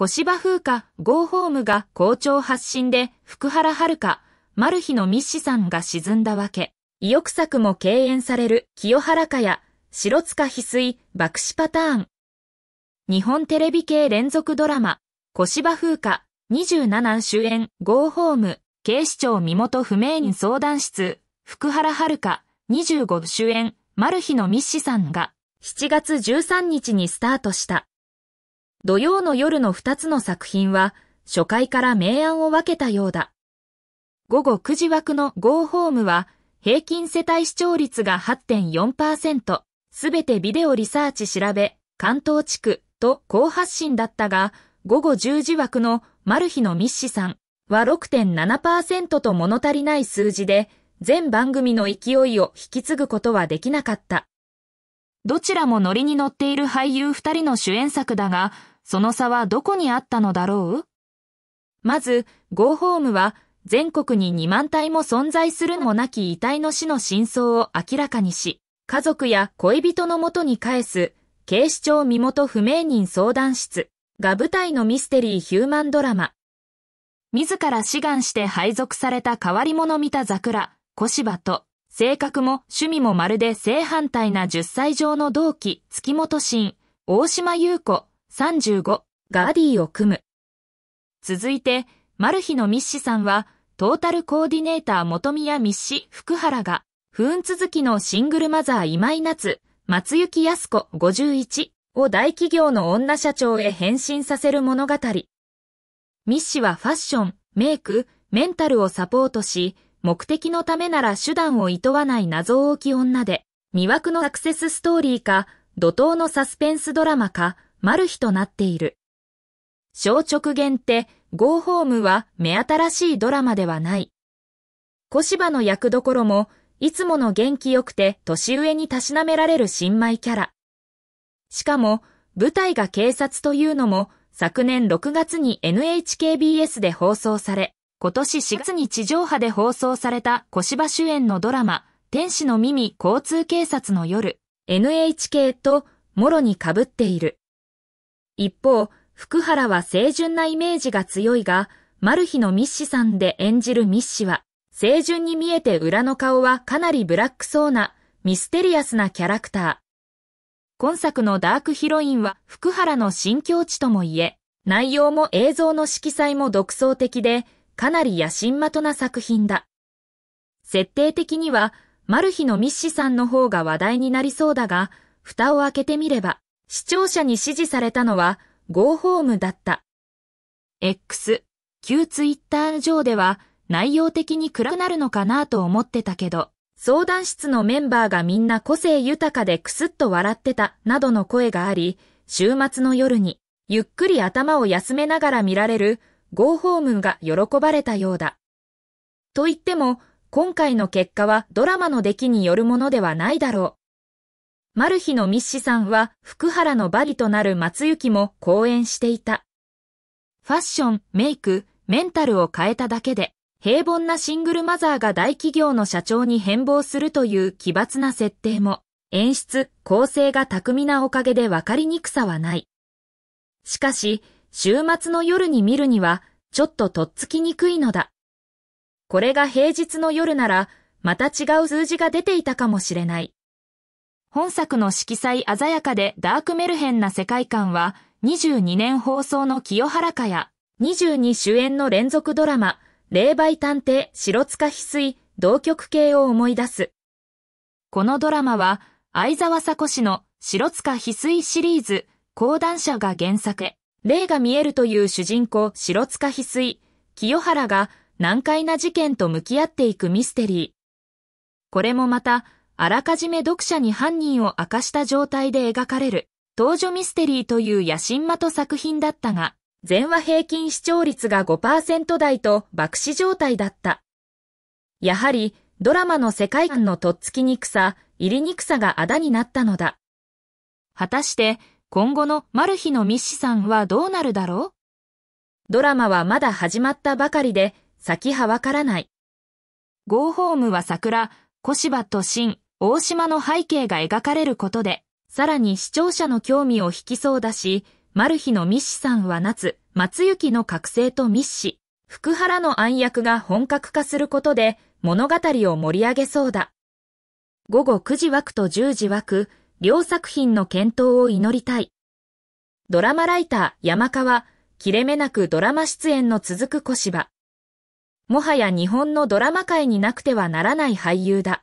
小芝風花、ゴーホームが好調発信で、福原遥、マルヒのミッシさんが沈んだわけ。意欲作も敬遠される、清原かや、白塚翡翠、爆死パターン。日本テレビ系連続ドラマ、小芝風花、27主演、ゴーホーム、警視庁身元不明人相談室、福原遥、25主演、マルヒのミッシさんが、7月13日にスタートした。土曜の夜の二つの作品は、初回から明暗を分けたようだ。午後9時枠の Go Home は、平均世帯視聴率が8.4%、すべてビデオリサーチ調べ、関東地区と高発信だったが、午後10時枠のマルヒのミッシさんは6.7%と物足りない数字で、全番組の勢いを引き継ぐことはできなかった。どちらもノリに乗っている俳優二人の主演作だが、その差はどこにあったのだろうまず、ゴーホームは、全国に2万体も存在するもなき遺体の死の真相を明らかにし、家族や恋人のもとに返す、警視庁身元不明人相談室が舞台のミステリーヒューマンドラマ。自ら志願して配属された変わり者見たザクラ、小芝と、性格も趣味もまるで正反対な10歳上の同期、月本新、大島優子、35ガーディーを組む。続いて、マルヒのミッシさんは、トータルコーディネーター元宮ミッシ福原が、不運続きのシングルマザー今井夏、松行康子51を大企業の女社長へ変身させる物語。ミッシはファッション、メイク、メンタルをサポートし、目的のためなら手段を厭わない謎多き女で、魅惑のアクセスストーリーか、怒涛のサスペンスドラマか、マル秘となっている。小直言って、ゴーホームは目新しいドラマではない。小芝の役どころも、いつもの元気よくて年上にたしなめられる新米キャラ。しかも、舞台が警察というのも、昨年6月に NHKBS で放送され、今年4月に地上波で放送された小芝主演のドラマ、天使の耳交通警察の夜、NHK ともろに被っている。一方、福原は清純なイメージが強いが、マルヒのミッシさんで演じるミッシは、清純に見えて裏の顔はかなりブラックそうな、ミステリアスなキャラクター。今作のダークヒロインは福原の新境地ともいえ、内容も映像の色彩も独創的で、かなり野心的な作品だ。設定的には、マルヒのミッシさんの方が話題になりそうだが、蓋を開けてみれば、視聴者に指示されたのは Go Home だった。X、旧ツイッター上では内容的に暗くなるのかなと思ってたけど、相談室のメンバーがみんな個性豊かでくすっと笑ってたなどの声があり、週末の夜にゆっくり頭を休めながら見られる Go Home が喜ばれたようだ。と言っても、今回の結果はドラマの出来によるものではないだろう。マルヒのミッシさんは福原のバリとなる松雪も講演していた。ファッション、メイク、メンタルを変えただけで、平凡なシングルマザーが大企業の社長に変貌するという奇抜な設定も、演出、構成が巧みなおかげで分かりにくさはない。しかし、週末の夜に見るには、ちょっととっつきにくいのだ。これが平日の夜なら、また違う数字が出ていたかもしれない。本作の色彩鮮やかでダークメルヘンな世界観は、22年放送の清原かや、22主演の連続ドラマ、霊媒探偵、白塚翡翠、同局系を思い出す。このドラマは、相沢佐子氏の白塚翡翠シリーズ、講談社が原作。霊が見えるという主人公、白塚翡翠、清原が難解な事件と向き合っていくミステリー。これもまた、あらかじめ読者に犯人を明かした状態で描かれる、登女ミステリーという野心的作品だったが、全話平均視聴率が5%台と爆死状態だった。やはり、ドラマの世界観のとっつきにくさ、入りにくさがあだになったのだ。果たして、今後のマルヒのミッシさんはどうなるだろうドラマはまだ始まったばかりで、先はわからない。ゴーホームは桜、小芝とシン、大島の背景が描かれることで、さらに視聴者の興味を引きそうだし、マルヒのミッシさんは夏、松雪の覚醒とミッシ、福原の暗躍が本格化することで物語を盛り上げそうだ。午後9時枠と10時枠、両作品の検討を祈りたい。ドラマライター山川、切れ目なくドラマ出演の続く小芝。もはや日本のドラマ界になくてはならない俳優だ。